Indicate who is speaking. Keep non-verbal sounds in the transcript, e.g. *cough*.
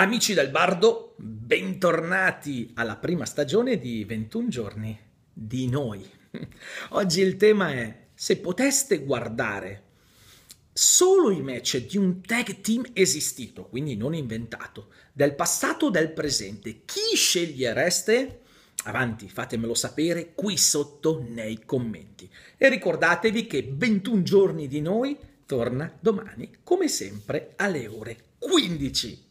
Speaker 1: Amici del Bardo, bentornati alla prima stagione di 21 giorni di noi. *laughs* Oggi il tema è se poteste guardare solo i match di un tag team esistito, quindi non inventato, del passato o del presente, chi scegliereste? Avanti, fatemelo sapere qui sotto nei commenti. E ricordatevi che 21 giorni di noi torna domani, come sempre, alle ore 15.